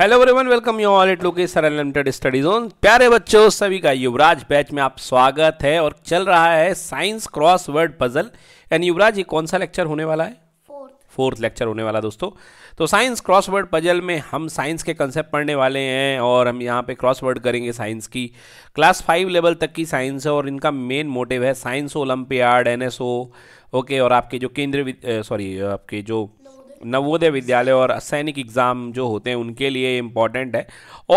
Hello everyone welcome you all it Lokesh sir unlimited study zone प्यारे बच्चों सभी का युवराज बैच में आप स्वागत है और चल रहा है science cross word puzzle and Yuvraj ये कौन सा लेक्चर होने वाला है फोर्थ लेक्चर होने वाला दोस्तों तो साइंस क्रॉस वर्ड पजल में हम साइंस के कंसेप्ट पढ़ने वाले हैं और हम यहाँ पे वर्ड करेंगे साइंस की क्लास फाइव लेवल तक की साइंस है और इनका मेन मोटिव है साइंस ओलंपियाड एन ओके और आपके जो केंद्रीय सॉरी आपके जो नवोदय विद्यालय और सैनिक एग्ज़ाम जो होते हैं उनके लिए इम्पॉर्टेंट है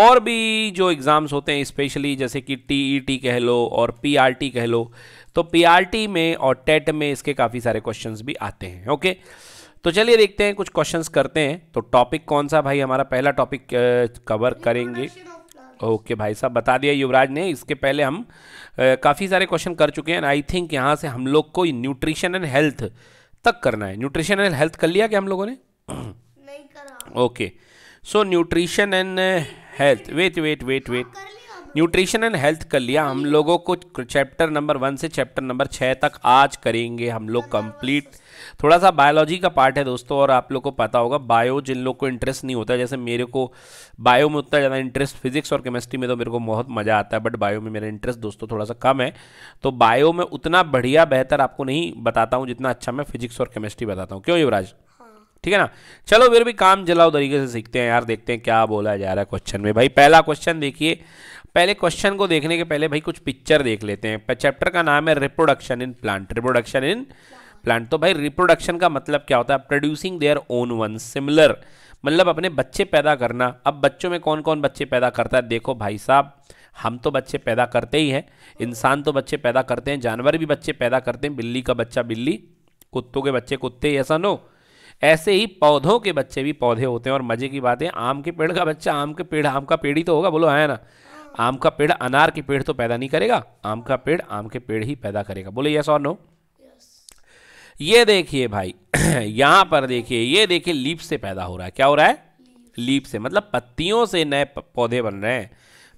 और भी जो एग्ज़ाम्स होते हैं स्पेशली जैसे कि टी e कह लो और पी कह लो तो पी में और टेट e में इसके काफ़ी सारे क्वेश्चन भी आते हैं ओके तो चलिए देखते हैं कुछ क्वेश्चंस करते हैं तो टॉपिक कौन सा भाई हमारा पहला टॉपिक कवर करेंगे ओके भाई साहब बता दिया युवराज ने इसके पहले हम काफ़ी सारे क्वेश्चन कर चुके हैं आई थिंक यहाँ से हम लोग को न्यूट्रिशन एंड हेल्थ तक करना है न्यूट्रिशन एंड हेल्थ कर लिया क्या हम लोगों ने नहीं करा okay so nutrition and health wait wait wait wait, wait nutrition and health कर लिया हम लोगों को चैप्टर नंबर वन से चैप्टर नंबर छः तक आज करेंगे हम लोग कंप्लीट थोड़ा सा बायोलॉजी का पार्ट है दोस्तों और आप लोग को पता होगा बायो जिन लोग को इंटरेस्ट नहीं होता जैसे मेरे को बायो में उतना ज़्यादा इंटरेस्ट फिजिक्स और केमिस्ट्री में तो मेरे को बहुत मज़ा आता है बट बायो में मेरा इंटरेस्ट दोस्तों थोड़ा सा कम है तो बायो में उतना बढ़िया बेहतर आपको नहीं बताता हूँ जितना अच्छा मैं फिजिक्स और केमिस्ट्री बताता हूँ क्यों युवराज हाँ। ठीक है ना चलो फिर भी काम जलाओ तरीके से सीखते हैं यार देखते हैं क्या बोला जा रहा है क्वेश्चन में भाई पहला क्वेश्चन देखिए पहले क्वेश्चन को देखने के पहले भाई कुछ पिक्चर देख लेते हैं चैप्टर का नाम है reproduction in plant reproduction in plant तो भाई रिप्रोडक्शन का मतलब क्या होता है producing their own one similar मतलब अपने बच्चे पैदा करना अब बच्चों में कौन कौन बच्चे पैदा करता है देखो भाई साहब हम तो बच्चे पैदा करते ही हैं इंसान तो बच्चे पैदा करते हैं जानवर भी बच्चे पैदा करते हैं बिल्ली का बच्चा बिल्ली कुत्तों के बच्चे कुत्ते ऐसा नो ऐसे ही पौधों के बच्चे भी पौधे होते हैं और मजे की बात है आम के पेड़ का बच्चा आम के पेड़ आम का पेड़ ही तो होगा बोलो है ना आम का पेड़ अनार के पेड़ तो पैदा नहीं करेगा आम का पेड़ आम के पेड़ ही पैदा करेगा बोले यस और नो ये देखिए भाई यहां पर देखिए ये देखिए लीप से पैदा हो रहा है क्या हो रहा है लीप से मतलब पत्तियों से नए पौधे बन रहे हैं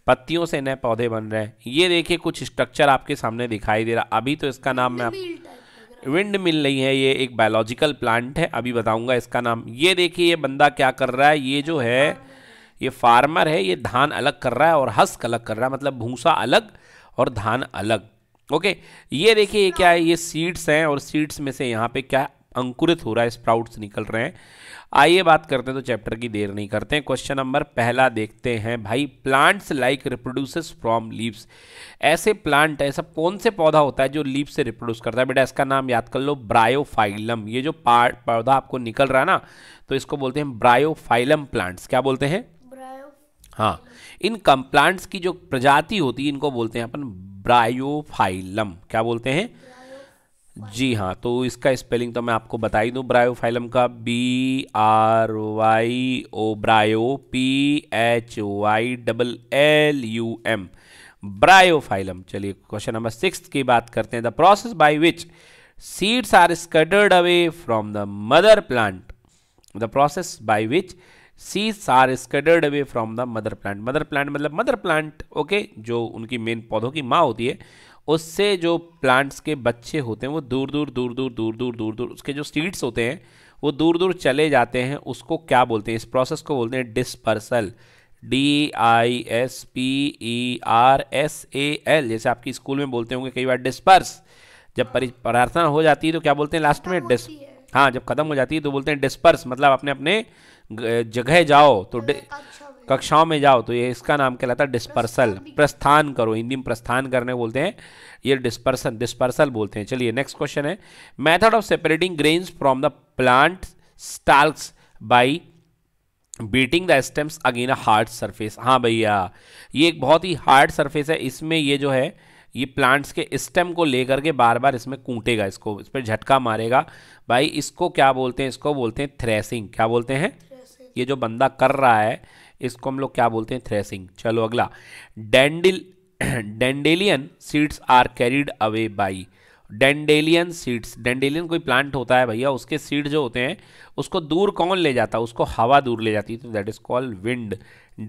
पत्तियों से नए पौधे बन रहे हैं ये देखिए कुछ स्ट्रक्चर आपके सामने दिखाई दे रहा अभी तो इसका नाम मैं आप विंड मिल रही है ये एक बायोलॉजिकल प्लांट है अभी बताऊंगा इसका नाम ये देखिए ये बंदा क्या कर रहा है ये जो है हाँ। ये फार्मर है ये धान अलग कर रहा है और हस्क अलग कर रहा है मतलब भूसा अलग और धान अलग ओके ये देखिए ये क्या है ये सीड्स हैं और सीड्स में से यहाँ पे क्या अंकुरित हो रहा है स्प्राउट्स निकल रहे हैं आइए बात करते हैं तो चैप्टर की देर नहीं करते हैं क्वेश्चन नंबर पहला देखते हैं भाई plants like reproduces from leaves ऐसे प्लांट ऐसा कौन से पौधा होता है जो लीव से रिप्रोड्यूस करता है बेटा इसका नाम याद कर लो ब्रायोफाइलम ये जो पौधा आपको निकल रहा है ना तो इसको बोलते हैं ब्रायोफाइलम प्लांट्स क्या बोलते हैं हाँ इन कम प्लांट्स की जो प्रजाति होती है इनको बोलते हैं अपन ब्रायोफाइलम क्या बोलते हैं जी हाँ तो इसका स्पेलिंग तो मैं आपको बता ही दूँ ब्रायोफाइलम का B R Y O bryo P H Y double L U M Bryophyllum चलिए क्वेश्चन नंबर सिक्स की बात करते हैं the process by which seeds are scattered away from the mother plant the process by which seeds are scattered away from the mother plant mother plant मतलब mother plant okay जो उनकी main पौधों की माँ होती है उससे जो प्लांट्स के बच्चे होते हैं वो दूर दूर दूर दूर दूर दूर दूर दूर उसके जो सीड्स होते हैं वो दूर दूर चले जाते हैं उसको क्या बोलते हैं इस प्रोसेस को बोलते हैं dispersal D I S P E R S A L जैसे आपकी स्कूल में बोलते होंगे कई बार डिस्पर्स जब प्रार्थना हो जाती है तो क्या बोलते हैं लास्ट में डिस हाँ जब खत्म हो जाती है तो बोलते हैं डिस्पर्स मतलब अपने अपने जगह जाओ तो कक्षाओं में जाओ तो ये इसका नाम कहलाता है डिस्पर्सल प्रस्थान करो हिंदी में प्रस्थान करने बोलते हैं ये डिस्पर्सन डिस्पर्सल बोलते हैं चलिए नेक्स्ट क्वेश्चन है method of separating grains from the plant stalks by beating the stems against a hard surface हाँ भैया ये एक बहुत ही हार्ड सरफेस है इसमें ये जो है ये प्लांट्स के स्टेम को लेकर के बार बार इसमें कूटेगा इसको इस पर झटका मारेगा भाई इसको क्या बोलते हैं इसको बोलते हैं थ्रेसिंग क्या बोलते हैं ये जो बंदा कर रहा है इसको हम लोग क्या बोलते हैं थ्रेसिंग चलो अगला dandelion dandelion seeds are carried away by dandelion seeds dandelion कोई प्लांट होता है भैया उसके सीड जो होते हैं उसको दूर कौन ले जाता है उसको हवा दूर ले जाती है तो that is called wind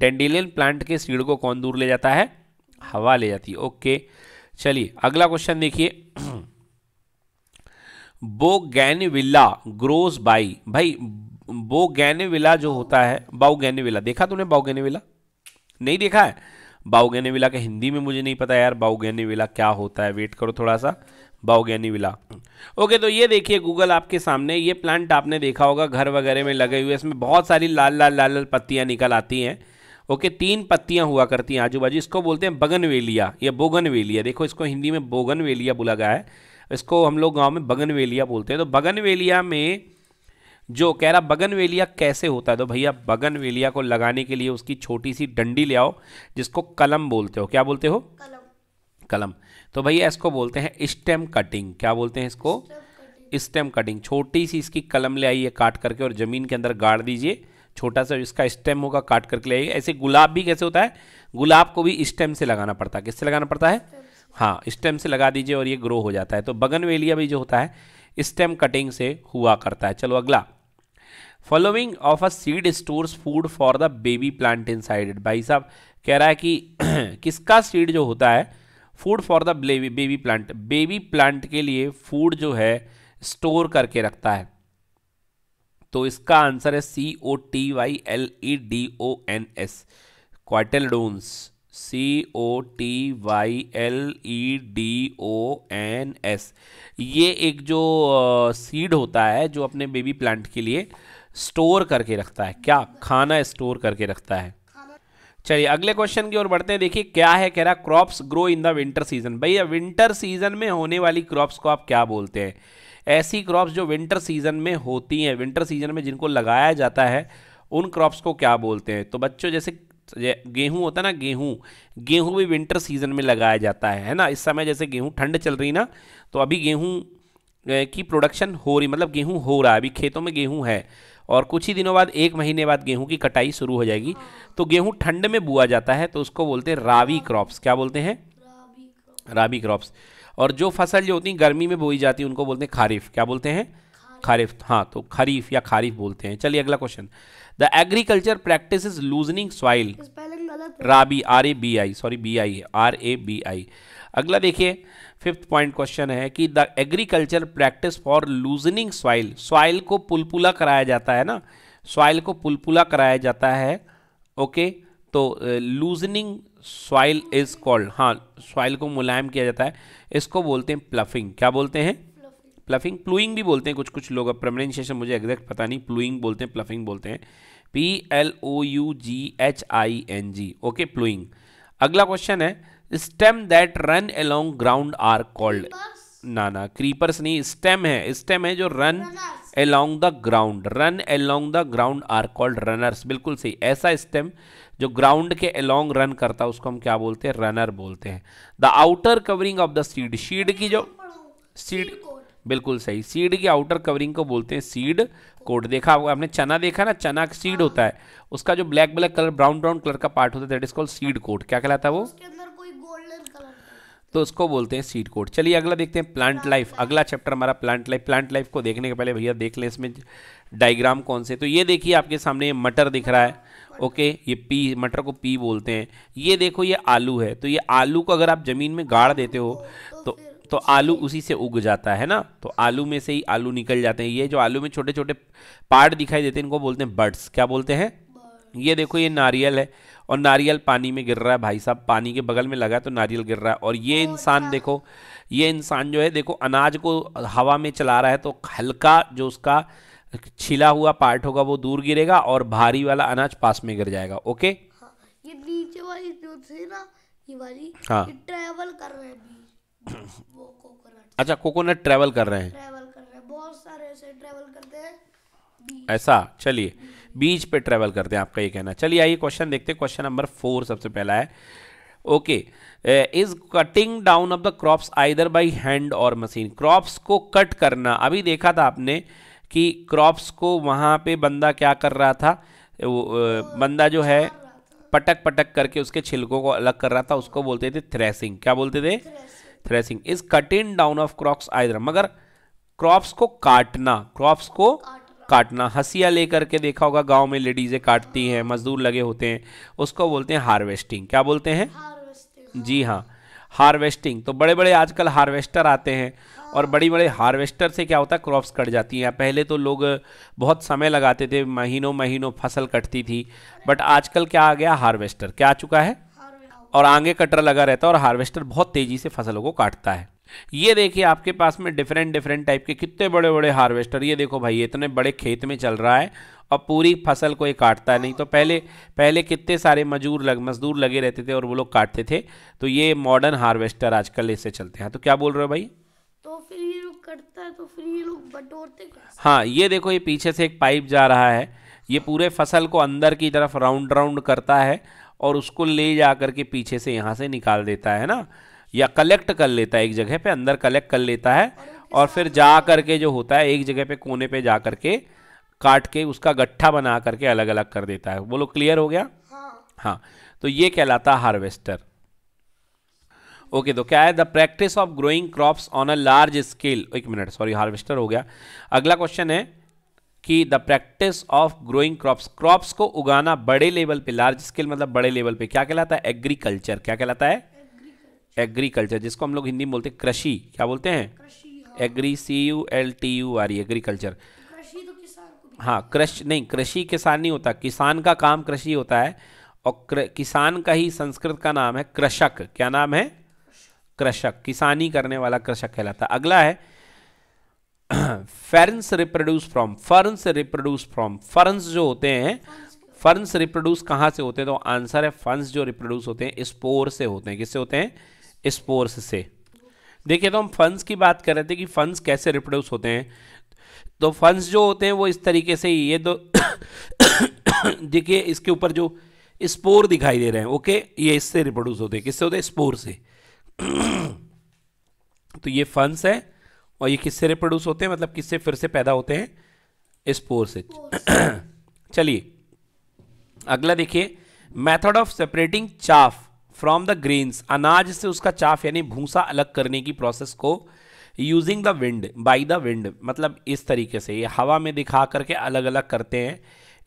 dandelion plant के सीड को कौन दूर ले जाता है हवा ले जाती है ओके चलिए अगला क्वेश्चन देखिए बोगैनविला ग्रोज बाई भाई बोगैने विला जो होता है बाउगैने विला देखा तूने बाउगैने विला नहीं देखा है बाउगैने विला का हिंदी में मुझे नहीं पता यार बाउगैने विला क्या होता है वेट करो थोड़ा सा बाउगैनी विला ओके तो ये देखिए गूगल आपके सामने ये प्लांट आपने देखा होगा घर वगैरह में लगे हुए इसमें बहुत सारी लाल लाल लाल लाल पत्तियाँ निकल आती हैं ओके तीन पत्तियाँ हुआ करती हैं आजू बाजू इसको बोलते हैं बगनवेलिया या बोगनवेलिया देखो इसको हिंदी में बोगनवेलिया बोला गया है इसको हम लोग गाँव में बगनवेलिया बोलते हैं तो बगनवेलिया में जो कह रहा बगनवेलिया कैसे होता है तो भैया बगनवेलिया को लगाने के लिए उसकी छोटी सी डंडी ले आओ जिसको कलम बोलते हो क्या बोलते हो कलम कलम तो भैया इसको बोलते हैं स्टेम कटिंग क्या बोलते हैं इसको स्टेम कटिंग छोटी सी इसकी कलम ले आइए काट करके और ज़मीन के अंदर गाड़ दीजिए छोटा सा इसका स्टेम होगा काट करके ले आइए ऐसे गुलाब भी कैसे होता है गुलाब को भी स्टेम से लगाना पड़ता है किससे लगाना पड़ता है हाँ स्टेम से लगा दीजिए और ये ग्रो हो जाता है तो बगनवेलिया भी जो होता है स्टेम कटिंग से हुआ करता है चलो अगला following of a seed stores food for the baby plant in sided भाई साहब कह रहा है कि किसका सीड जो होता है food for the baby plant baby plant के लिए फूड जो है स्टोर करके रखता है तो इसका आंसर है C O T Y L E D O N S cotyledons C O T Y L E D O N S ये एक जो सीड होता है जो अपने बेबी प्लांट के लिए स्टोर करके रखता है क्या खाना स्टोर करके रखता है चलिए अगले क्वेश्चन की ओर बढ़ते हैं देखिए क्या है कह रहा crops grow in the winter season भैया विंटर सीजन में होने वाली क्रॉप्स को आप क्या बोलते हैं ऐसी क्रॉप्स जो विंटर सीजन में होती हैं विंटर सीजन में जिनको लगाया जाता है उन क्रॉप्स को क्या बोलते हैं तो बच्चों जैसे गेहूं होता है ना गेहूं गेहूं भी विंटर सीजन में लगाया जाता है है ना इस समय जैसे गेहूं ठंड चल रही ना तो अभी गेहूं की प्रोडक्शन हो रही मतलब गेहूं हो रहा है अभी खेतों में गेहूं है और कुछ ही दिनों बाद एक महीने बाद गेहूं की कटाई शुरू हो जाएगी तो गेहूं ठंड में बुआ जाता है तो उसको बोलते हैं रावी क्रॉप्स क्या बोलते हैं रावी क्रॉप्स और जो फसल जो होती है गर्मी में बोई जाती है उनको बोलते हैं खारीफ क्या बोलते हैं खारीफ हाँ तो खरीफ या खारीफ बोलते हैं चलिए अगला question the agriculture practice is loosening soil rabi R A B I sorry B I R A B I अगला देखिए फिफ्थ पॉइंट क्वेश्चन है कि the agriculture practice for loosening soil soil को पुलपुला कराया जाता है ना सॉइल को पुलपुला कराया जाता है ओके तो लूजनिंग सॉइल इज कॉल्ड हाँ सॉइल को मुलायम किया जाता है इसको बोलते हैं प्लफिंग क्या बोलते हैं प्लफिंग प्लूइंग भी बोलते हैं कुछ कुछ लोग अब प्रमनेंशिएशन मुझे एग्जैक्ट पता नहीं प्लूइंग बोलते हैं प्लफिंग बोलते हैं P L O U G H I N G okay ploughing अगला क्वेश्चन है stem that run along ground are called ना ना क्रीपर्स नहीं स्टेम है स्टेम है जो run along the ground run along the ground are called runners बिल्कुल सही ऐसा स्टेम जो ग्राउंड के अलोंग रन करता है उसको हम क्या बोलते हैं रनर बोलते हैं the outer covering of the seed seed की जो सीड बिल्कुल सही सीड की आउटर कवरिंग को बोलते हैं सीड कोट देखा होगा आपने चना देखा ना चना सीड हाँ। होता है उसका जो black black colour brown brown colour का पार्ट होता है that is called seed coat क्या कहलाता है वो तो उसको बोलते हैं सीड कोड चलिए अगला देखते हैं प्लांट लाइफ अगला चैप्टर हमारा प्लांट लाइफ प्लांट लाइफ को देखने के पहले भैया देख लें इसमें डायग्राम कौन से तो ये देखिए आपके सामने मटर दिख रहा है ओके ये पी मटर को पी बोलते हैं ये देखो ये आलू है तो ये आलू को अगर आप ज़मीन में गाड़ देते हो तो तो, तो आलू उसी से उग जाता है ना तो आलू में से ही आलू निकल जाते हैं ये जो आलू में छोटे छोटे पार्ट दिखाई देते हैं इनको बोलते हैं बर्ड्स क्या बोलते हैं ये देखो ये नारियल है और नारियल पानी में गिर रहा है भाई साहब पानी के बगल में लगा तो नारियल गिर रहा है और ये इंसान अच्छा। देखो ये इंसान जो है देखो अनाज को हवा में चला रहा है तो हल्का जो उसका छिला हुआ पार्ट होगा वो दूर गिरेगा और भारी वाला अनाज पास में गिर जाएगा ओके हाँ, ये नीचे वाली जो थी ना ये वाली हाँ कर रहे हैं अच्छा कोकोनट ट्रेवल कर रहे हैं कर रहे हैं बहुत सारे ऐसे करते हैं ऐसा चलिए बीच पे ट्रैवल करते हैं आपका ये कहना चलिए आइए क्वेश्चन देखते हैं क्वेश्चन नंबर फोर सबसे पहला है okay is cutting down of the crops either by hand और मशीन क्रॉप्स को कट करना अभी देखा था आपने कि क्रॉप्स को वहाँ पे बंदा क्या कर रहा था वो बंदा जो है पटक पटक करके उसके छिलकों को अलग कर रहा था उसको बोलते थे थ्रेसिंग क्या बोलते थे threshing is cutting down of crops either मगर क्रॉप्स को काटना क्रॉप्स को काटना हसिया लेकर के देखा होगा गांव में लेडीज़ें काटती हैं मजदूर लगे होते हैं उसको बोलते हैं हार्वेस्टिंग क्या बोलते हैं जी हाँ हार्वेस्टिंग तो बड़े बड़े आजकल हार्वेस्टर आते हैं और हाँ। बड़ी बड़े हार्वेस्टर से क्या होता है क्रॉप्स कट जाती हैं पहले तो लोग बहुत समय लगाते थे महीनों महीनों फसल कटती थी बट आजकल क्या आ गया हार्वेस्टर क्या आ चुका है और आगे कटर लगा रहता है और हार्वेस्टर बहुत तेज़ी से फसलों को काटता है ये देखिए आपके पास में डिफरेंट डिफरेंट टाइप के कितने बड़े बड़े हार्वेस्टर ये देखो भाई इतने बड़े खेत में चल रहा है और पूरी फसल को ये काटता है नहीं तो पहले पहले कितने सारे मजदूर लग मजदूर लगे रहते थे और वो लोग काटते थे तो ये मॉडर्न हार्वेस्टर आजकल इससे चलते हैं हाँ, तो क्या बोल रहे हो भाई तो फिर ये लोग करता है तो फिर ये लोग बटोरते हाँ ये देखो ये पीछे से एक पाइप जा रहा है ये पूरे फसल को अंदर की तरफ राउंड राउंड करता है और उसको ले जा करके पीछे से यहाँ से निकाल देता है ना या कलेक्ट कर लेता है एक जगह पे अंदर कलेक्ट कर लेता है और फिर जा करके जो होता है एक जगह पे कोने पे जा करके काट के उसका गट्ठा बना करके अलग अलग कर देता है बोलो क्लियर हो गया हाँ, हाँ तो ये कहलाता हार्वेस्टर ओके तो क्या है the practice of growing crops on a large scale एक मिनट सॉरी हार्वेस्टर हो गया अगला क्वेश्चन है कि the practice of growing crops crops को उगाना बड़े लेवल पे लार्ज स्केल मतलब बड़े लेवल पे क्या कहलाता है एग्रीकल्चर क्या कहलाता है एग्रीकल्चर जिसको हम लोग हिंदी में बोलते हैं कृषि क्या बोलते हैं agri C U L T U R E agriculture हाँ e, कृषि तो हाँ, नहीं कृषि किसान नहीं होता किसान का काम कृषि होता है और किसान का ही संस्कृत का नाम है कृषक क्या नाम है कृषक किसानी करने वाला कृषक कहलाता अगला है ferns reproduce from ferns reproduce from ferns जो होते हैं फर्न्स रिप्रोड्यूस कहाँ से होते हैं तो आंसर है फर्न्स जो रिप्रोड्यूस होते हैं स्पोर से होते हैं किससे होते हैं स्पोर्स से देखिए तो हम फंड्स की बात कर रहे थे कि फंड्स कैसे रिप्रोड्यूस होते हैं तो फंड्स जो होते हैं वो इस तरीके से ये दो तो देखिए इसके ऊपर जो स्पोर दिखाई दे रहे हैं ओके ये इससे रिप्रोड्यूस होते हैं किससे होते हैं स्पोर से तो ये फंस है और ये किससे रिप्रोड्यूस होते हैं मतलब किससे फिर से पैदा होते हैं स्पोर से चलिए अगला देखिए method of separating chaff from the grains अनाज से उसका चाफ यानी भूसा अलग करने की प्रोसेस को using the wind by the wind मतलब इस तरीके से ये हवा में दिखा करके अलग अलग करते हैं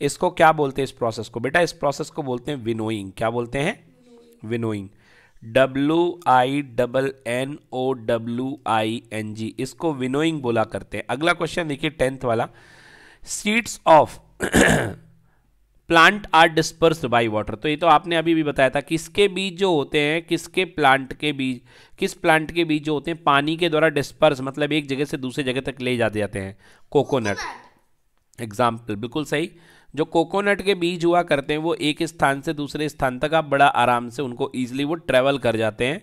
इसको क्या बोलते हैं इस प्रोसेस को बेटा इस प्रोसेस को बोलते हैं विनोइंग क्या बोलते हैं winnowing W I double N O W I N G इसको विनोइंग बोला करते हैं अगला क्वेश्चन देखिए टेंथ वाला seeds of plant are disperse by water तो ये तो आपने अभी भी बताया था किसके बीज जो होते हैं किसके प्लांट के बीज किस प्लांट के बीज जो होते हैं पानी के द्वारा डिस्पर्स मतलब एक जगह से दूसरी जगह तक ले जाते जाते हैं कोकोनट एग्जाम्पल बिल्कुल सही जो कोकोनट के बीज हुआ करते हैं वो एक स्थान से दूसरे स्थान तक आप बड़ा आराम से उनको ईजिली वो ट्रेवल कर जाते हैं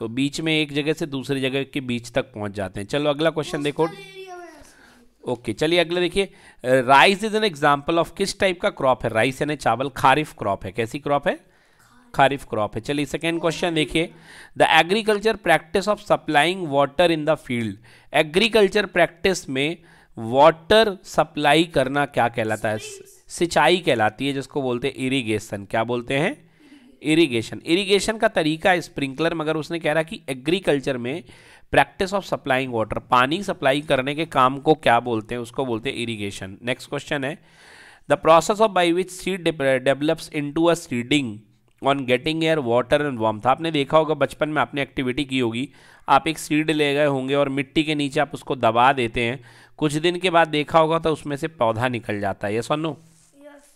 तो बीच में एक जगह से दूसरी जगह के बीच तक पहुंच जाते हैं चलो अगला क्वेश्चन देखो ओके चलिए अगले देखिए rice is an example of किस टाइप का क्रॉप है राइस यानी चावल खारिफ क्रॉप है कैसी क्रॉप है खारिफ क्रॉप है चलिए सेकेंड क्वेश्चन देखिए the agriculture practice of supplying water in the field agriculture practice में वाटर सप्लाई करना क्या कहलाता है सिंचाई कहलाती है जिसको बोलते हैं इरीगेशन क्या बोलते हैं इरीगेशन इरीगेशन का तरीका है स्प्रिंकलर मगर उसने कह रहा कि एग्रीकल्चर में प्रैक्टिस ऑफ सप्लाइंग वाटर पानी सप्लाई करने के काम को क्या बोलते हैं उसको बोलते हैं इरीगेशन नेक्स्ट क्वेश्चन है the process of by which seed develops in to adding on getting air water and warm था आपने देखा होगा बचपन में आपने एक्टिविटी की होगी आप एक सीड ले गए होंगे और मिट्टी के नीचे आप उसको दबा देते हैं कुछ दिन के बाद देखा होगा तो उसमें से पौधा निकल जाता है ये सोनू yes.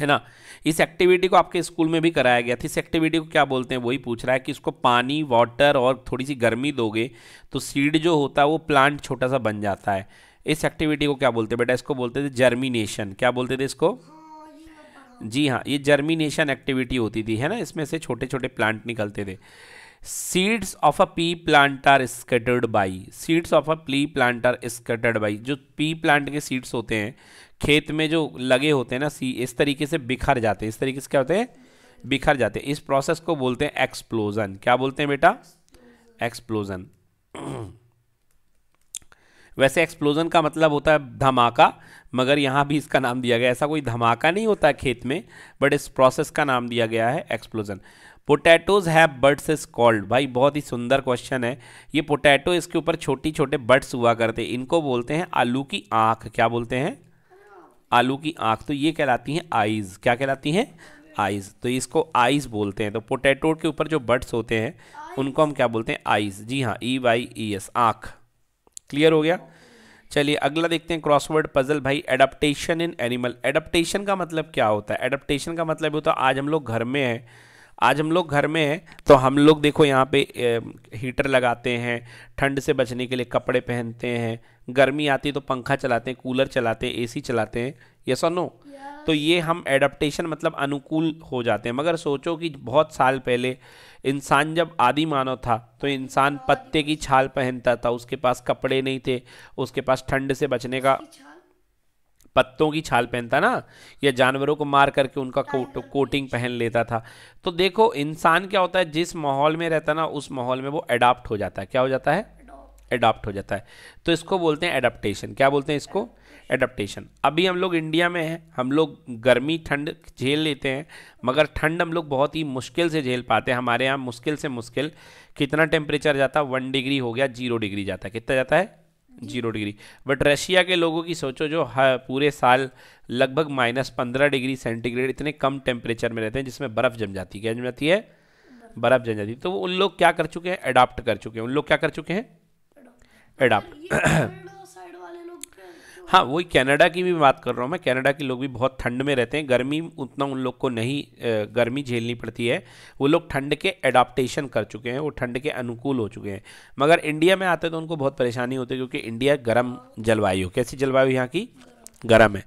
है ना इस एक्टिविटी को आपके स्कूल में भी कराया गया था इस एक्टिविटी को क्या बोलते हैं वही पूछ रहा है कि इसको पानी वाटर और थोड़ी सी गर्मी दोगे तो सीड जो होता है वो प्लांट छोटा सा बन जाता है इस एक्टिविटी को क्या बोलते हैं बेटा इसको बोलते थे जर्मिनेशन क्या बोलते थे इसको जी हाँ ये जर्मिनेशन एक्टिविटी होती थी है ना इसमें से छोटे छोटे प्लांट निकलते थे seeds of a pea plant are scattered by seeds of a pea plant are scattered by जो पी प्लांट के सीड्स होते हैं खेत में जो लगे होते हैं ना सी इस तरीके से बिखर जाते हैं इस तरीके से क्या होते हैं बिखर जाते हैं इस प्रोसेस को बोलते हैं एक्सप्लोजन क्या बोलते हैं बेटा एक्सप्लोजन वैसे एक्सप्लोजन का मतलब होता है धमाका मगर यहाँ भी इसका नाम दिया गया ऐसा कोई धमाका नहीं होता है खेत में बट इस प्रोसेस का नाम दिया गया है explosion potatoes have birds is called भाई बहुत ही सुंदर क्वेश्चन है ये पोटैटो इसके ऊपर छोटी छोटे बर्ड्स हुआ करते इनको बोलते हैं आलू की आँख क्या बोलते हैं आलू की आँख तो ये कहलाती हैं आइज़ क्या कहलाती हैं आइज़ तो इसको आइज़ बोलते हैं तो पोटैटो के ऊपर जो बर्ड्स होते हैं उनको हम क्या बोलते हैं आइज़ जी हाँ ई वाई ई एस आँख क्लियर हो गया चलिए अगला देखते हैं क्रॉसवर्ड पजल भाई एडप्टेशन इन एनिमल एडप्टेशन का मतलब क्या होता है एडप्टेशन का मतलब होता है आज हम लोग घर में हैं आज हम लोग घर में हैं तो हम लोग देखो यहाँ पे हीटर लगाते हैं ठंड से बचने के लिए कपड़े पहनते हैं गर्मी आती है तो पंखा चलाते हैं कूलर चलाते हैं एसी चलाते हैं ये सो नो तो ये हम एडप्टेशन मतलब अनुकूल हो जाते हैं मगर सोचो कि बहुत साल पहले इंसान जब आदि मानव था तो इंसान हाँ, पत्ते की छाल पहनता था उसके पास कपड़े नहीं थे उसके पास ठंड से बचने का पत्तों की छाल पहनता ना या जानवरों को मार करके उनका हाँ, कोट हाँ, हाँ। कोटिंग पहन लेता था तो देखो इंसान क्या होता है जिस माहौल में रहता ना उस माहौल में वो अडाप्ट हो जाता है क्या हो जाता है अडाप्ट हो जाता है तो इसको बोलते हैं एडाप्टेशन क्या बोलते हैं इसको एडाप्टेशन अभी हम लोग इंडिया में हैं हम लोग गर्मी ठंड झेल लेते हैं मगर ठंड हम लोग बहुत ही मुश्किल से झेल पाते हैं हमारे यहाँ मुश्किल से मुश्किल कितना टेम्परेचर जाता है वन डिग्री हो गया जीरो डिग्री जाता है कितना जाता है जीरो डिग्री बट रशिया के लोगों की सोचो जो पूरे साल लगभग माइनस पंद्रह डिग्री सेंटीग्रेड इतने कम टेम्परेचर में रहते हैं जिसमें बर्फ़ जम जाती है क्या जम जाती है बर्फ़ जम जाती है तो उन लोग क्या कर चुके हैं अडाप्ट कर चुके हैं उन लोग क्या कर चुके हैं अडाप्ट हाँ वही कनाडा की भी बात कर रहा हूँ मैं कनाडा के लोग भी बहुत ठंड में रहते हैं गर्मी उतना उन लोग को नहीं गर्मी झेलनी पड़ती है वो लोग ठंड के एडाप्टेशन कर चुके हैं वो ठंड के अनुकूल हो चुके हैं मगर इंडिया में आते तो उनको बहुत परेशानी होती है क्योंकि इंडिया गर्म जलवायु कैसी जलवायु यहाँ की गर्म है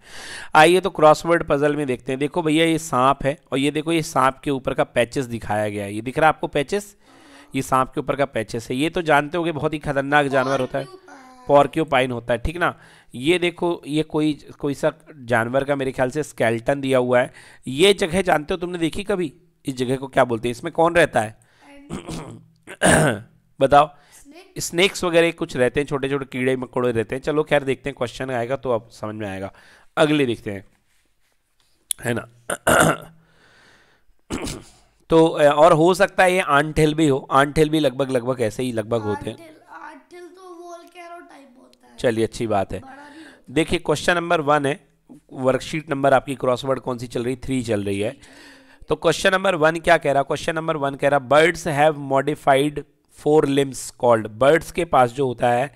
आइए तो क्रॉसवर्ड पजल में देखते हैं देखो भैया ये सांप है और ये देखो ये सांप के ऊपर का पैचेस दिखाया गया है ये दिख रहा है आपको पैचेस ये सांप के ऊपर का पैचेस है ये तो जानते हो बहुत ही खतरनाक जानवर होता है पॉर्क्यूपाइन होता है ठीक ना ये देखो ये कोई कोई सा जानवर का मेरे ख्याल से स्केल्टन दिया हुआ है ये जगह जानते हो तुमने देखी कभी इस जगह को क्या बोलते हैं इसमें कौन रहता है बताओ स्नेक्स वगैरह कुछ रहते हैं छोटे छोटे कीड़े मकोड़े रहते हैं चलो खैर देखते हैं क्वेश्चन आएगा तो आप समझ में आएगा अगले देखते हैं है ना तो और हो सकता है ये आंठेल भी हो आंठेल भी लगभग लगभग ऐसे ही लगभग होते हैं तो चलिए अच्छी बात है देखिए क्वेश्चन नंबर वन है वर्कशीट नंबर आपकी क्रॉसवर्ड कौन सी चल रही थ्री चल रही है तो क्वेश्चन नंबर वन क्या कह रहा क्वेश्चन नंबर वन कह रहा birds have modified fore limbs called birds के पास जो होता है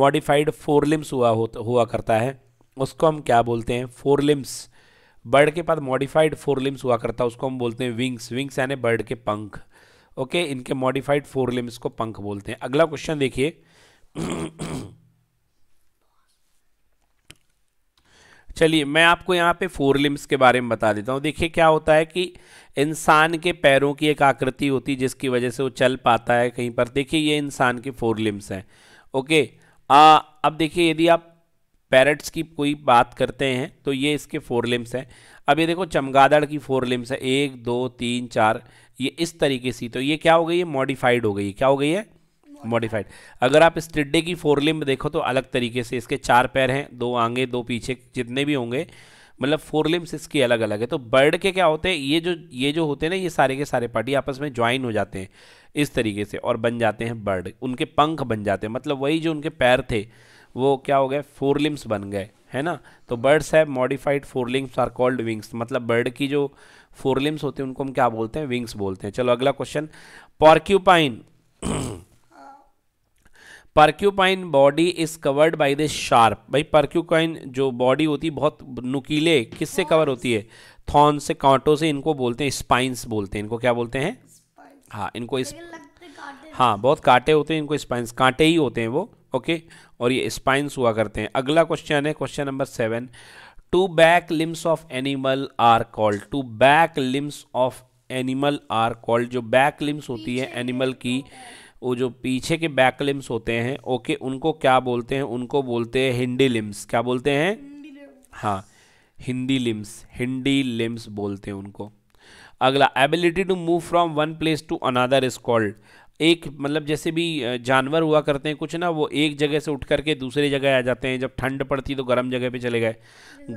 मॉडिफाइड फोर लिम्स हुआ हुआ करता है उसको हम क्या बोलते हैं फोर लिम्स बर्ड के पास मॉडिफाइड फोर लिम्स हुआ करता है उसको हम बोलते हैं विंग्स विंग्स यानी बर्ड के पंख ओके इनके मॉडिफाइड फोर लिम्स को पंख बोलते हैं अगला क्वेश्चन देखिए चलिए मैं आपको यहाँ पे फोर लिम्स के बारे में बता देता हूँ देखिए क्या होता है कि इंसान के पैरों की एक आकृति होती है जिसकी वजह से वो चल पाता है कहीं पर देखिए ये इंसान के फोर लिम्स हैं ओके आ, अब देखिए यदि आप पैरट्स की कोई बात करते हैं तो ये इसके फोर लिम्स हैं अब ये देखो चमगादड़ की फोर लिम्स है एक दो तीन चार ये इस तरीके से तो ये क्या हो गई है मॉडिफाइड हो गई है क्या हो गई है मॉडिफाइड अगर आप इस टिड्डे की फोर लिम्ब देखो तो अलग तरीके से इसके चार पैर हैं दो आगे दो पीछे जितने भी होंगे मतलब फोर लिम्स इसकी अलग अलग है तो बर्ड के क्या होते हैं ये जो ये जो होते हैं ना ये सारे के सारे पार्टी आपस में ज्वाइन हो जाते हैं इस तरीके से और बन जाते हैं बर्ड उनके पंख बन जाते हैं मतलब वही जो उनके पैर थे वो क्या हो गए फोर लिम्स बन गए है ना तो बर्ड्स है modified fore limbs are called wings मतलब बर्ड की जो फोर लिम्स होते हैं उनको हम क्या बोलते हैं विंग्स बोलते हैं चलो अगला question porcupine porcupine body is covered by the sharp भाई परक्यूपाइन जो बॉडी होती है बहुत नुकीले किससे कवर होती है थॉन से कांटों से इनको बोलते हैं स्पाइंस बोलते हैं इनको क्या बोलते हैं हाँ इनको इस हाँ बहुत कांटे होते हैं इनको स्पाइंस कांटे ही होते हैं वो ओके और ये स्पाइंस हुआ करते हैं अगला क्वेश्चन है question number seven two back limbs of animal are called two back limbs of animal are called जो बैक लिम्स होती है एनिमल की वो जो पीछे के बैक लिम्स होते हैं ओके उनको क्या बोलते हैं उनको बोलते हैं हिंडी लिम्स क्या बोलते हैं हाँ हिंदी लिम्स हिंडी लिम्स बोलते हैं उनको अगला ability to move from one place to another is called एक मतलब जैसे भी जानवर हुआ करते हैं कुछ ना वो एक जगह से उठ करके दूसरी जगह आ जाते हैं जब ठंड पड़ती है तो गर्म जगह पे चले गए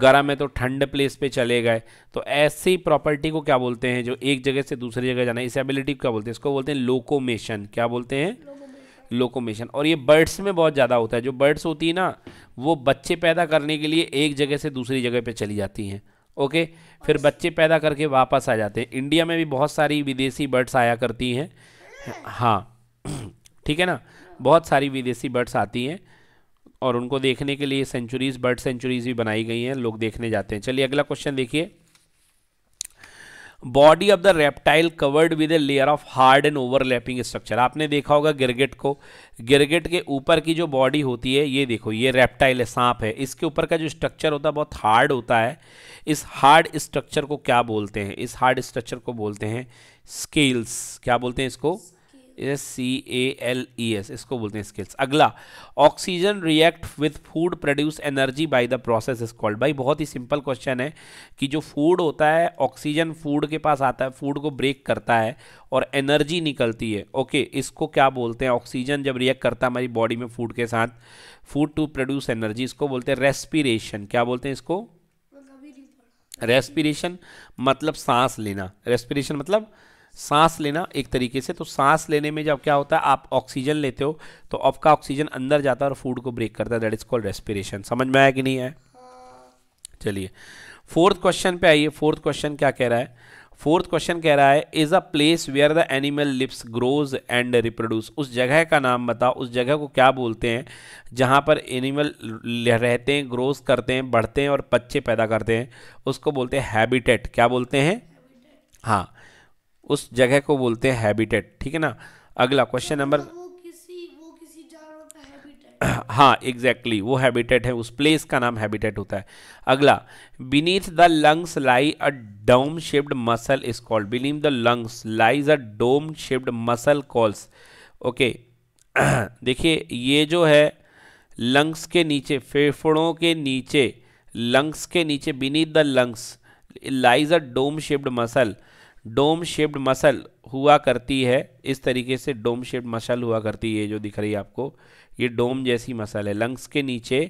गर्म है तो ठंड प्लेस पे चले गए तो ऐसी प्रॉपर्टी को क्या बोलते हैं जो एक जगह से दूसरी जगह जाना इस एबिलिटी को क्या बोलते हैं इसको बोलते हैं लोकोमेशन क्या बोलते हैं लोकोमेशन और ये बर्ड्स में बहुत ज़्यादा होता है जो बर्ड्स होती है ना वो बच्चे पैदा करने के लिए एक जगह से दूसरी जगह पर चली जाती हैं ओके फिर बच्चे पैदा करके वापस आ जाते हैं इंडिया में भी बहुत सारी विदेशी बर्ड्स आया करती हैं हाँ ठीक है ना बहुत सारी विदेशी बर्ड्स आती हैं और उनको देखने के लिए सेंचुरीज बर्ड सेंचुरीज भी बनाई गई हैं लोग देखने जाते हैं चलिए अगला क्वेश्चन देखिए body of the reptile covered with a layer of hard and overlapping structure आपने देखा होगा गिरगेट को गिरगेट के ऊपर की जो बॉडी होती है ये देखो ये रेप्टाइल है सांप है इसके ऊपर का जो स्ट्रक्चर होता है बहुत हार्ड होता है इस हार्ड स्ट्रक्चर को क्या बोलते हैं इस हार्ड स्ट्रक्चर को बोलते हैं स्केल्स क्या बोलते हैं इसको सी ए एल ई एस इसको बोलते हैं स्किल्स अगला oxygen react with food produce energy by the process is called भाई बहुत ही सिंपल क्वेश्चन है कि जो फूड होता है ऑक्सीजन फूड के पास आता है फूड को ब्रेक करता है और एनर्जी निकलती है ओके इसको क्या बोलते हैं ऑक्सीजन जब रिएक्ट करता है हमारी बॉडी में फूड के साथ फूड टू प्रोड्यूस एनर्जी इसको बोलते हैं रेस्पिरेशन क्या बोलते हैं इसको रेस्पिरेशन मतलब सांस लेना रेस्पिरेशन मतलब सांस लेना एक तरीके से तो सांस लेने में जब क्या होता है आप ऑक्सीजन लेते हो तो आपका ऑक्सीजन अंदर जाता है और फूड को ब्रेक करता है दैट इज कॉल्ड रेस्पिरेशन समझ में आया कि नहीं आया चलिए फोर्थ क्वेश्चन पे आइए फोर्थ क्वेश्चन क्या कह रहा है फोर्थ क्वेश्चन कह रहा है is a place where the animal lives grows and reproduce उस जगह का नाम बताओ उस जगह को क्या बोलते हैं जहाँ पर एनिमल रहते हैं ग्रोज करते हैं बढ़ते हैं और बच्चे पैदा करते हैं उसको बोलते हैं हैबिटेट क्या बोलते हैं हाँ उस जगह को बोलते हैं हैबिटेट ठीक है ना अगला अच्छा, तो क्वेश्चन नंबर हाँ एग्जैक्टली exactly, वो हैबिटेट है उस प्लेस का नाम हैबिटेट होता है अगला beneath the lungs lie a dome shaped muscle is called beneath the lungs lies a dome shaped muscle calls okay देखिए ये जो है लंग्स के नीचे फेफड़ों के नीचे लंग्स के नीचे beneath the lungs lies a dome shaped muscle dome shaped muscle हुआ करती है इस तरीके से डोम शेप्ड मसल हुआ करती है जो दिख रही है आपको ये डोम जैसी मसल है लंग्स के नीचे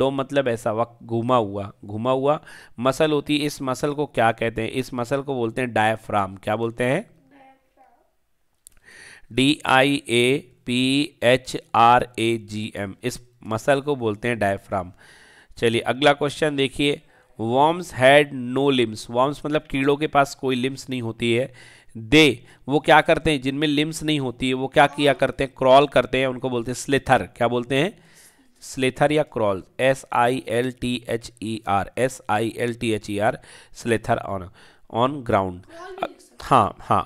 डोम मतलब ऐसा वक्त घुमा हुआ घुमा हुआ मसल होती है इस मसल को क्या कहते हैं इस मसल को बोलते हैं डायफ्राम क्या बोलते हैं D I A P H R A G M इस मसल को बोलते हैं डायफ्राम चलिए अगला क्वेश्चन देखिए worms had no limbs worms मतलब कीड़ों के पास कोई लिम्स नहीं होती है दे वो क्या करते हैं जिनमें लिम्स नहीं होती है वो क्या किया करते हैं क्रॉल करते हैं उनको बोलते हैं स्लेथर क्या बोलते हैं स्लेथर या crawl S I L T H E R S I L T H E R slither on on ground हाँ हाँ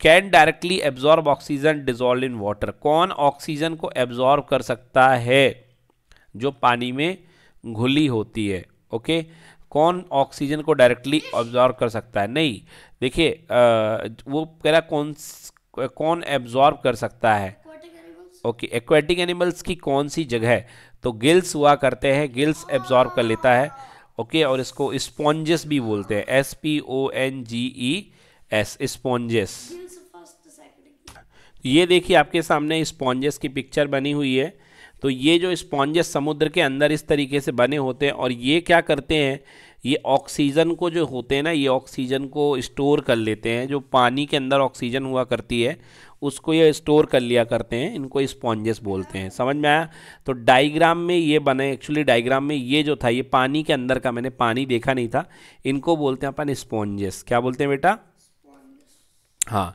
can directly absorb oxygen dissolve in water कौन ऑक्सीजन को एब्जॉर्ब कर सकता है जो पानी में घुली होती है ओके okay? कौन ऑक्सीजन को डायरेक्टली ऑब्जॉर्व कर सकता है नहीं देखिए वो कह रहा कौन कौन एब्जॉर्व कर सकता है ओके एक्वेटिक एनिमल्स की कौन सी जगह है तो गिल्स हुआ करते हैं गिल्स एब्जॉर्व हाँ। कर लेता है ओके okay, और इसको स्पॉन्जेस भी बोलते हैं S P O N G E S sponges ये देखिए आपके सामने स्पॉन्जेस की पिक्चर बनी हुई है तो ये जो स्पॉन्जेस समुद्र के अंदर इस तरीके से बने होते हैं और ये क्या करते हैं ये ऑक्सीजन को जो होते हैं ना ये ऑक्सीजन को स्टोर कर लेते हैं जो पानी के अंदर ऑक्सीजन हुआ करती है उसको ये स्टोर कर लिया करते हैं इनको स्पॉन्जेस बोलते हैं समझ में आया तो डायग्राम में ये बने एक्चुअली डायग्राम में ये जो था ये पानी के अंदर का मैंने पानी देखा नहीं था इनको बोलते हैं अपन स्पॉन्जेस क्या बोलते हैं बेटा हाँ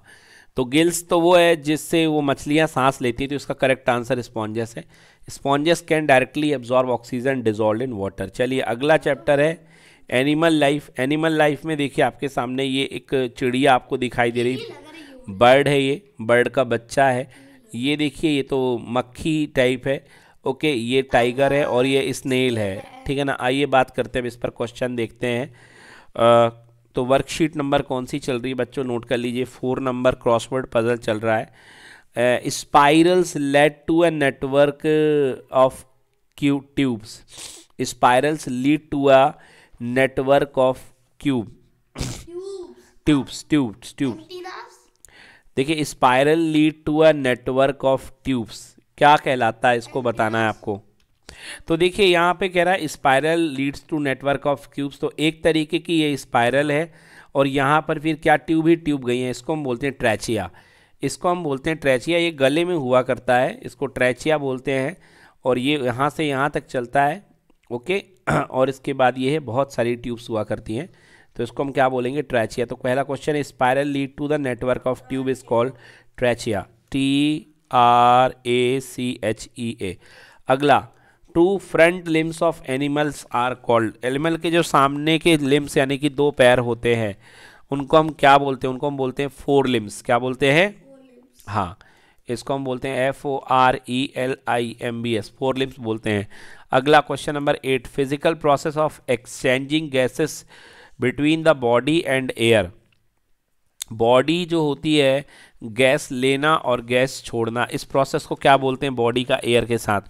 तो गिल्स तो वो है जिससे वो मछलियाँ सांस लेती है तो इसका करेक्ट आंसर स्पॉन्जेस है sponges can directly absorb oxygen dissolve in water चलिए अगला चैप्टर है एनिमल लाइफ एनिमल लाइफ में देखिए आपके सामने ये एक चिड़िया आपको दिखाई दे रही बर्ड है ये बर्ड का बच्चा है ये देखिए ये तो मक्खी टाइप है ओके ये टाइगर है और ये स्नेल है ठीक है ना आइए बात करते हैं इस पर क्वेश्चन देखते हैं तो वर्कशीट नंबर कौन सी चल रही है बच्चों नोट कर लीजिए फोर नंबर क्रॉसवर्ड पज़ल चल रहा है spirals lead to a network of cube tubes spirals lead to a network of cube tubes tubes tubes देखिए spiral lead to a network of tubes क्या कहलाता है इसको बताना है आपको तो देखिए यहाँ पे कह रहा है spiral leads to network of cubes तो एक तरीके की ये स्पाइरल है और यहाँ पर फिर क्या ट्यूब ही ट्यूब गई हैं इसको हम बोलते हैं ट्रैचिया इसको हम बोलते हैं ट्रैचिया ये गले में हुआ करता है इसको ट्रैचिया बोलते हैं और ये यहाँ से यहाँ तक चलता है ओके और इसके बाद ये है बहुत सारी ट्यूब्स हुआ करती हैं तो इसको हम क्या बोलेंगे ट्रैचिया तो पहला क्वेश्चन है spiral lead to the network of tube is called trachea T R A C H E A अगला two front limbs of animals are called animal के जो सामने के लिम्स यानी कि दो पैर होते हैं उनको हम क्या बोलते हैं उनको हम बोलते हैं फोर लिम्स क्या बोलते हैं हाँ इसको हम बोलते हैं F O R E L I M B S fore limbs बोलते हैं अगला question number eight physical process of exchanging gases between the body and air body जो होती है गैस लेना और गैस छोड़ना इस प्रोसेस को क्या बोलते हैं बॉडी का एयर के साथ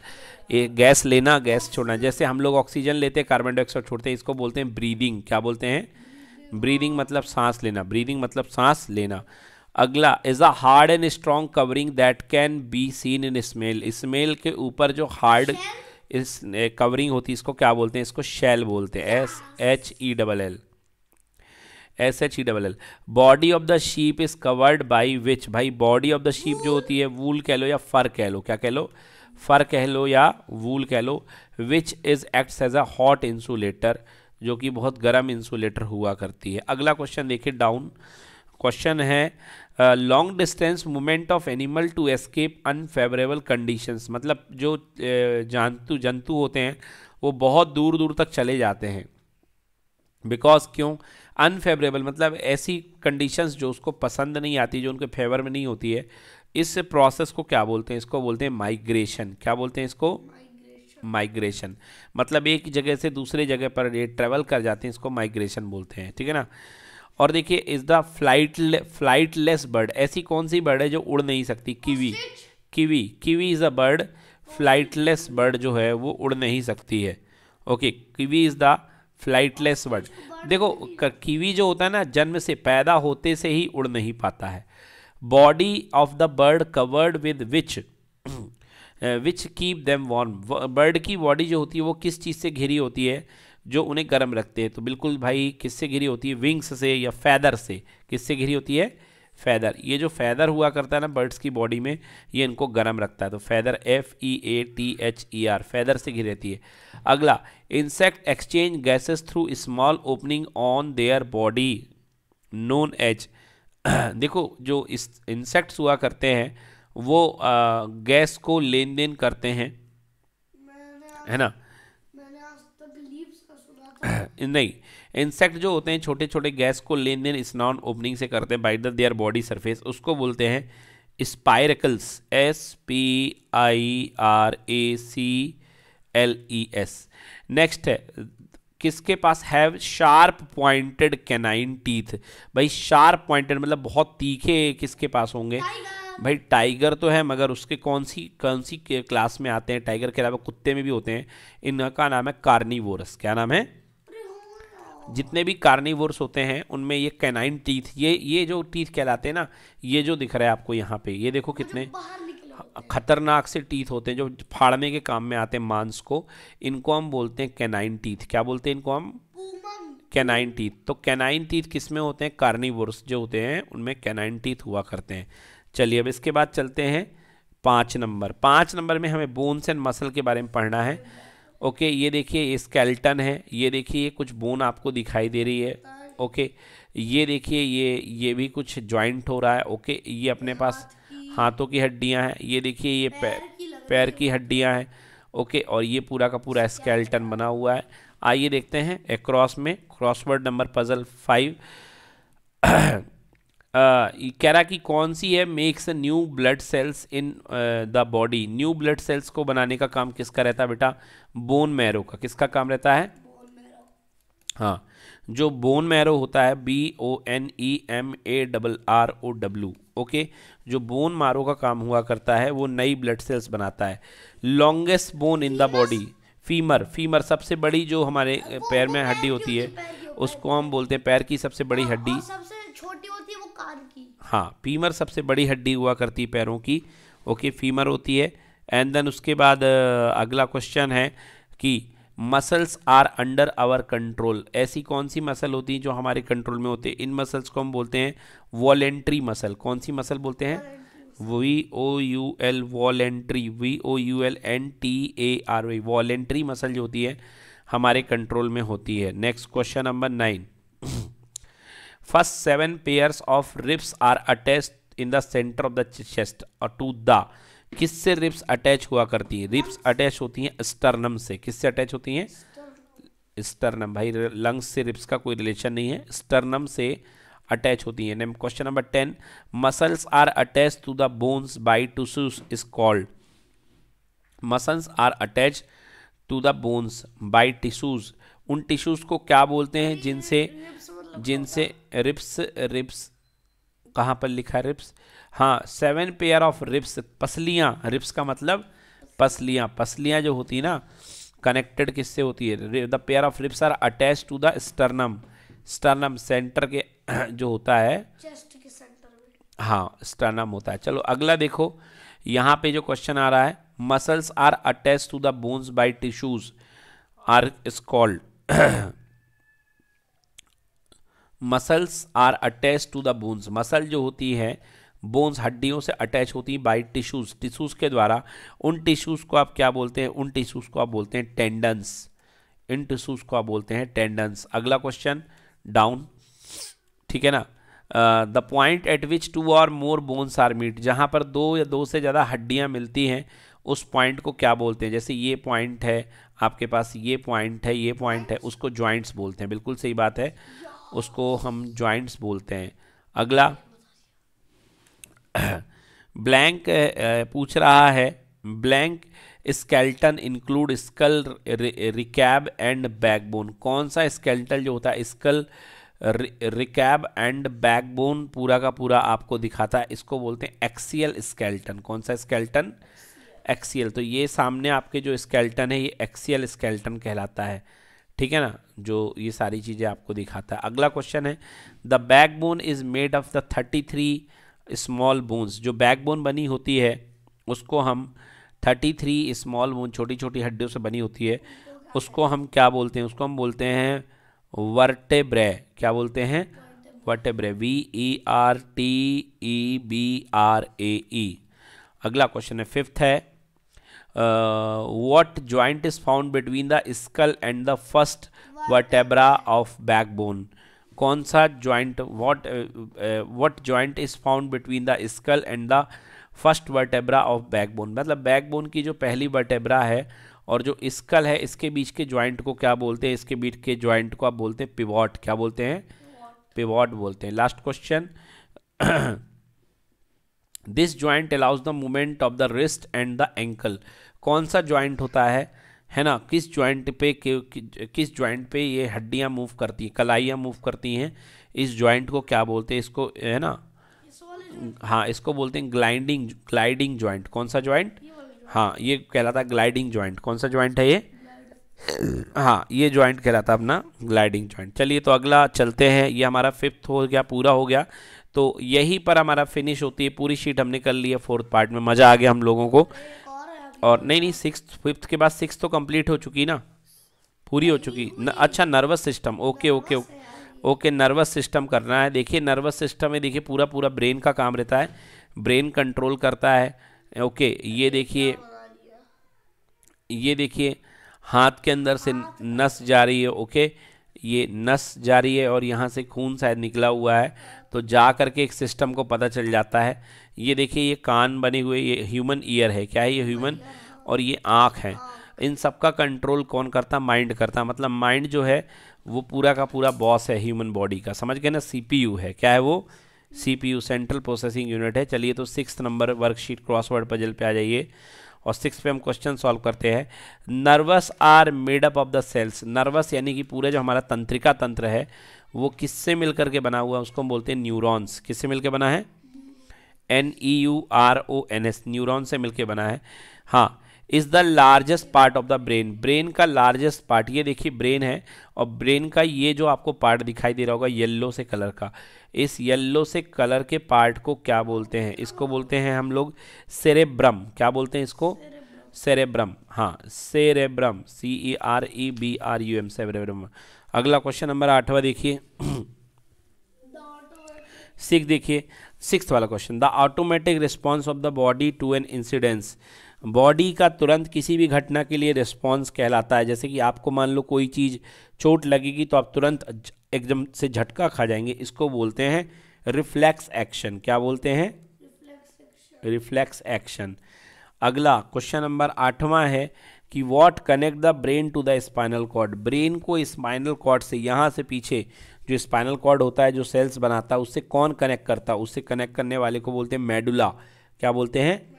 ए, गैस लेना गैस छोड़ना जैसे हम लोग ऑक्सीजन लेते हैं कार्बन डाइऑक्साइड छोड़ते हैं इसको बोलते हैं ब्रीदिंग क्या बोलते हैं ब्रीदिंग मतलब सांस लेना ब्रीदिंग मतलब सांस लेना अगला is a hard and strong covering that can be seen in snail snail के ऊपर जो हार्ड इस कवरिंग होती है इसको क्या बोलते हैं इसको शेल बोलते हैं S H E double L S H E double L body of the sheep is covered by which भाई बॉडी ऑफ द शीप जो होती है वूल कह लो या फर कह लो क्या कह लो फर कह लो या वूल कह लो which is acts as a hot insulator जो कि बहुत गर्म इंसुलेटर हुआ करती है अगला क्वेश्चन देखिए डाउन क्वेश्चन है long distance movement of animal to escape unfavourable conditions मतलब जो जंतु जंतु होते हैं वो बहुत दूर दूर तक चले जाते हैं बिकॉज क्यों अनफेवरेबल मतलब ऐसी कंडीशंस जो उसको पसंद नहीं आती जो उनके फेवर में नहीं होती है इस प्रोसेस को क्या बोलते हैं इसको बोलते हैं माइग्रेशन क्या बोलते हैं इसको माइग्रेशन मतलब एक जगह से दूसरे जगह पर ये ट्रेवल कर जाते हैं इसको माइग्रेशन बोलते हैं ठीक है ना और देखिए is the flight flightless bird ऐसी कौन सी बर्ड है जो उड़ नहीं सकती kiwi kiwi kiwi is a bird flightless bird जो है वो उड़ नहीं सकती है okay kiwi is the flightless bird देखो कीवी जो होता है ना जन्म से पैदा होते से ही उड़ नहीं पाता है body of the bird covered with which which keep them warm bird की बॉडी जो होती है वो किस चीज़ से घिरी होती है जो उन्हें गर्म रखते हैं तो बिल्कुल भाई किससे घिरी होती है विंग्स से या फैदर से किससे घिरी होती है फैदर ये जो फैदर हुआ करता है ना बर्ड्स की बॉडी में ये इनको गर्म रखता है तो feather F E A T H E R feather से घिरी रहती है अगला insect exchange gases through small opening on their body known एच देखो जो इस इंसेक्ट्स हुआ करते हैं वो आ, गैस को लेन देन करते हैं है ना नहीं इंसेक्ट जो होते हैं छोटे छोटे गैस को लेन देन स्नान ओपनिंग से करते हैं bite the their body surface उसको बोलते हैं spiracles S P I R A C L E S next है किसके पास have sharp pointed canine teeth भाई शार्प पॉइंटेड मतलब बहुत तीखे किसके पास होंगे भाई टाइगर तो है मगर उसके कौन सी कौन सी क्लास में आते हैं टाइगर के अलावा कुत्ते में भी होते हैं इनका नाम है कार्निवोरस क्या नाम है जितने भी कार्निवोर्स होते हैं उनमें ये कैनाइन टीथ ये ये जो टीथ कहलाते हैं ना ये जो दिख रहा है आपको यहाँ पे ये देखो कितने मतलब खतरनाक से टीथ होते हैं जो फाड़ने के काम में आते हैं मांस को इनको हम बोलते हैं कैनाइन टीथ क्या बोलते हैं इनको हम कैनाइन टीथ तो कैनाइन टीथ किस में होते हैं कार्निवर्स जो होते हैं उनमें कैनाइन टीथ हुआ करते हैं चलिए अब इसके बाद चलते हैं पाँच नंबर पाँच नंबर में हमें बोन्स एंड मसल के बारे में पढ़ना है ओके ये देखिए ये स्केल्टन है ये देखिए ये कुछ बोन आपको दिखाई दे रही है ओके ये देखिए ये ये भी कुछ ज्वाइंट हो रहा है ओके ये अपने पास हाथों की हड्डियां हैं ये देखिए ये पैर पैर की हड्डियां हैं ओके और ये पूरा का पूरा स्केल्टन बना हुआ है आइए देखते हैं एक्रॉस में क्रॉसवर्ड नंबर पजल फाइव कह रहा कि कौन सी है makes new blood cells in the body new blood cells को बनाने का काम किसका रहता है बेटा बोन मैरो का किसका काम रहता है हाँ जो बोन मैरो होता है B O N E M A double R O W okay जो बोन मारो का काम हुआ करता है वो नई ब्लड सेल्स बनाता है longest bone in the body femur femur सबसे बड़ी जो हमारे पैर में हड्डी होती है उसको हम बोलते हैं पैर की सबसे बड़ी हड्डी हाँ फीमर सबसे बड़ी हड्डी हुआ करती पैरों की ओके फीमर होती है एंड देन उसके बाद अगला क्वेश्चन है कि muscles are under our control ऐसी कौन सी मसल होती हैं जो हमारे कंट्रोल में होते हैं इन मसल्स को हम बोलते हैं वॉलेंट्री मसल कौन सी मसल बोलते हैं V O U L voluntary V O U L N T A R Y voluntary muscle जो होती है हमारे कंट्रोल में होती है next question number nine first seven pairs of ribs are attach in the centre of the chest और to the किससे ribs attach हुआ करती है रिप्स अटैच होती हैं स्टर्नम से किससे अटैच होती हैं स्टर्नम भाई लंग्स से रिप्स का कोई रिलेशन नहीं है स्टर्नम से अटैच होती है question number ten muscles are attach to the bones by tissues is called muscles are attach to the bones by tissues उन टिश्यूज को क्या बोलते हैं जिनसे जिनसे रिप्स रिप्स कहाँ पर लिखा रिप्स हाँ सेवन पेयर ऑफ रिप्स पसलियाँ रिप्स का मतलब पसलियाँ पसलियाँ जो होती ना कनेक्टेड किससे होती है the pair of ribs are attach to the sternum sternum centre के जो होता है हाँ स्टर्नम होता है चलो अगला देखो यहाँ पे जो क्वेश्चन आ रहा है muscles are attach to the bones by tissues are is called muscles are attach to the bones muscle जो होती है बोन्स हड्डियों से अटैच होती हैं बाई टिश्यूज़ टिश्यूज़ के द्वारा उन टिश्यूज़ को आप क्या बोलते हैं उन टिश्यूज़ को आप बोलते हैं टेंडन्स इन टिश्यूज़ को आप बोलते हैं टेंडन्स अगला क्वेश्चन डाउन ठीक है ना the point at which two or more bones are meet जहाँ पर दो या दो से ज़्यादा हड्डियाँ मिलती हैं उस पॉइंट को क्या बोलते हैं जैसे ये पॉइंट है आपके पास ये पॉइंट है ये पॉइंट है उसको जॉइंट्स बोलते हैं बिल्कुल सही बात है उसको हम जॉइंट्स बोलते हैं अगला ब्लैंक पूछ रहा है blank skeleton include skull rib cage and backbone कौन सा स्केल्टल जो होता है स्कल रिकैब एंड बैकबोन पूरा का पूरा आपको दिखाता है इसको बोलते हैं एक्सियल स्केल्टन कौन सा स्केल्टन एक्सियल तो ये सामने आपके जो स्केल्टन है ये एक्सियल स्केल्टन कहलाता है ठीक है ना जो ये सारी चीज़ें आपको दिखाता है अगला क्वेश्चन है the back bone is made of the thirty three small bones जो बैक बोन बनी होती है उसको हम थर्टी थ्री स्मॉल बोन छोटी छोटी हड्डियों से बनी होती है उसको हम क्या बोलते हैं उसको हम बोलते हैं वर्टेब्रे क्या बोलते हैं vertebrae V E R T E B R A E अगला क्वेश्चन है फिफ्थ है uh, what joint is found between the skull and the first vertebra of backbone कौन सा joint what uh, uh, what joint is found between the skull and the first vertebra of backbone मतलब backbone की जो पहली vertebra है और जो school है इसके बीच के ज्वाइंट को क्या बोलते हैं इसके बीच के ज्वाइंट को आप बोलते हैं पिवॉट क्या बोलते हैं पिवॉट बोलते हैं last question this joint allows the movement of the wrist and the ankle कौन सा ज्वाइंट होता है है ना किस ज्वाइंट पे किस ज्वाइंट पे ये हड्डियाँ मूव करती हैं कलाइयाँ मूव करती हैं इस ज्वाइंट को क्या बोलते हैं इसको है ना हाँ इसको बोलते हैं ग्लाइडिंग ग्लाइडिंग ज्वाइंट कौन सा ज्वाइंट हाँ ये कहलाता है ग्लाइडिंग ज्वाइंट कौन सा ज्वाइंट है ये हाँ ये ज्वाइंट कहलाता है अपना ग्लाइडिंग ज्वाइंट चलिए तो अगला चलते हैं ये हमारा फिफ्थ हो गया पूरा हो गया तो यहीं पर हमारा फिनिश होती है पूरी शीट हमने कर ली है फोर्थ पार्ट में मज़ा आ गया हम लोगों को और नहीं नहीं सिक्स फिफ्थ के बाद सिक्स तो कंप्लीट हो चुकी ना पूरी हो चुकी न, अच्छा nervous system okay okay okay, okay nervous system करना है देखिए नर्वस सिस्टम में देखिए पूरा पूरा ब्रेन का काम रहता है ब्रेन कंट्रोल करता है ओके ये देखिए ये देखिए हाथ के अंदर से नस जा रही है ओके ये नस जा रही है और यहाँ से खून शायद निकला हुआ है तो जा करके एक सिस्टम को पता चल जाता है ये देखिए ये कान बने हुए ये ह्यूमन ईयर है क्या है ये ह्यूमन और ये आँख है इन सब का कंट्रोल कौन करता माइंड करता मतलब माइंड जो है वो पूरा का पूरा बॉस है ह्यूमन बॉडी का समझ गए ना सीपीयू है क्या है वो सीपीयू सेंट्रल प्रोसेसिंग यूनिट है चलिए तो six number worksheet crossword puzzle पे आ जाइए और सिक्स पे हम क्वेश्चन सॉल्व करते हैं nerves are made up of the cells nerves यानी कि पूरा जो हमारा तंत्रिका तंत्र है वो किससे मिलकर के बना हुआ है उसको हम बोलते हैं न्यूरॉन्स किससे मिलकर बना है N E U R O N S neuron से मिलकर बना है हाँ is the largest part of the brain brain का लार्जेस्ट पार्ट ये देखिए ब्रेन है और ब्रेन का ये जो आपको पार्ट दिखाई दे रहा होगा येल्लो से कलर का इस येल्लो से कलर के पार्ट को क्या बोलते हैं इसको बोलते हैं हम लोग सेरेब्रम क्या बोलते हैं इसको सेरेब्रम हाँ cerebrum C E R E B R U M cerebrum अगला क्वेश्चन नंबर आठवा देखिए सिक्स देखिए सिक्स वाला question the automatic response of the body to an incidence body का तुरंत किसी भी घटना के लिए रिस्पॉन्स कहलाता है जैसे कि आपको मान लो कोई चीज़ चोट लगेगी तो आप तुरंत एकदम से झटका खा जाएंगे इसको बोलते हैं रिफ्लेक्स एक्शन क्या बोलते हैं रिफ्लेक्स एक्शन अगला क्वेश्चन नंबर आठवां है कि what connect the brain to the spinal cord brain को स्पाइनल कॉर्ड से यहाँ से पीछे जो स्पाइनल कॉर्ड होता है जो सेल्स बनाता है उससे कौन कनेक्ट करता है उससे कनेक्ट करने वाले को बोलते हैं मेडुला क्या बोलते हैं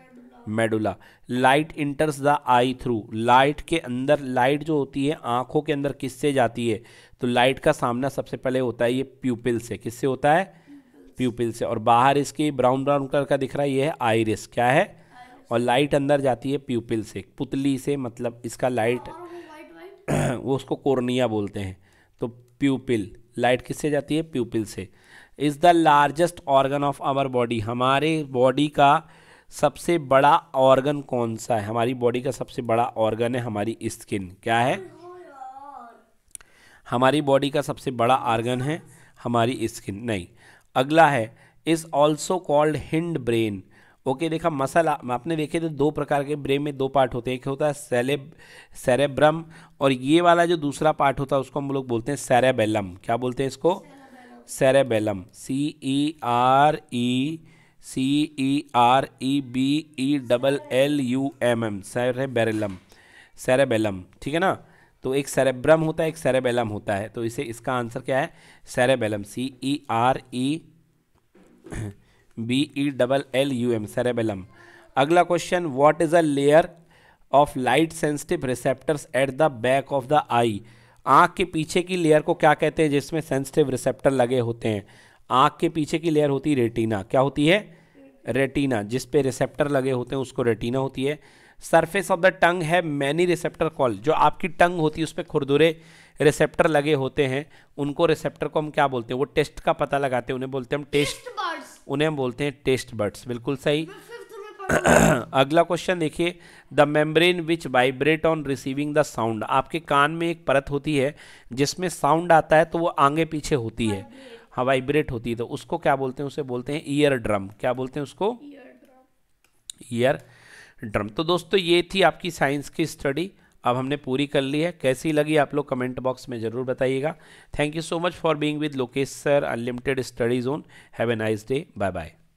medulla light enters the eye through light के अंदर लाइट जो होती है आंखों के अंदर किससे जाती है तो लाइट का सामना सबसे पहले होता है ये प्यूपिल से किससे होता है प्यूपिल से और बाहर इसके ब्राउन ब्राउन कलर का दिख रहा है ये है आयरिस क्या है और लाइट अंदर जाती है प्यूपिल से पुतली से मतलब इसका लाइट वो उसको कोर्निया बोलते हैं तो प्यूपिल लाइट किससे जाती है प्यूपिल से is the largest organ of our body हमारे बॉडी का सबसे बड़ा ऑर्गन कौन सा है हमारी बॉडी का सबसे बड़ा ऑर्गन है हमारी स्किन क्या है हमारी बॉडी का सबसे बड़ा ऑर्गन है हमारी स्किन नहीं अगला है is also called hind brain okay देखा मसल आपने देखे तो दो प्रकार के ब्रेन में दो पार्ट होते हैं एक होता है सेलेब सेरेब्रम और ये वाला जो दूसरा पार्ट होता है उसको हम लोग बोलते हैं सेरेबेलम क्या बोलते हैं इसको cerebellum C E R E C E R E B E double L U M M cerebellum cerebellum ठीक है ना तो एक सेरेब्रम होता है एक सेरेबेलम होता है तो इसे इसका आंसर क्या है cerebellum C E R E B E double L U M cerebellum अगला question what is a layer of light sensitive receptors at the back of the eye आँख के पीछे की लेयर को क्या कहते हैं जिसमें सेंसिटिव रिसेप्टर लगे होते हैं आँख के पीछे की लेयर होती है रेटिना क्या होती है रेटिना जिस पे रिसेप्टर लगे होते हैं उसको रेटिना होती है सरफेस ऑफ द टंग है मैनी रिसेप्टर कॉल जो आपकी टंग होती है उस पर खुरदुरे रिसेप्टर लगे होते हैं उनको रिसेप्टर को हम क्या बोलते हैं वो टेस्ट का पता लगाते हैं उन्हें बोलते हैं हम टेस्ट उन्हें हम बोलते हैं टेस्ट बर्ड्स बिल्कुल सही अगला क्वेश्चन देखिए the membrane which vibrate on receiving the sound आपके कान में एक परत होती है जिसमें साउंड आता है तो वो आगे पीछे होती है हाँ वाइब्रेट हाँ, होती है तो उसको क्या बोलते हैं उसे बोलते हैं ईयर ड्रम क्या बोलते हैं उसको ईयर ड्रम तो दोस्तों ये थी आपकी साइंस की स्टडी अब हमने पूरी कर ली है कैसी लगी आप लोग कमेंट बॉक्स में ज़रूर बताइएगा thank you so much for being with Lokesh sir unlimited study zone have a nice day bye bye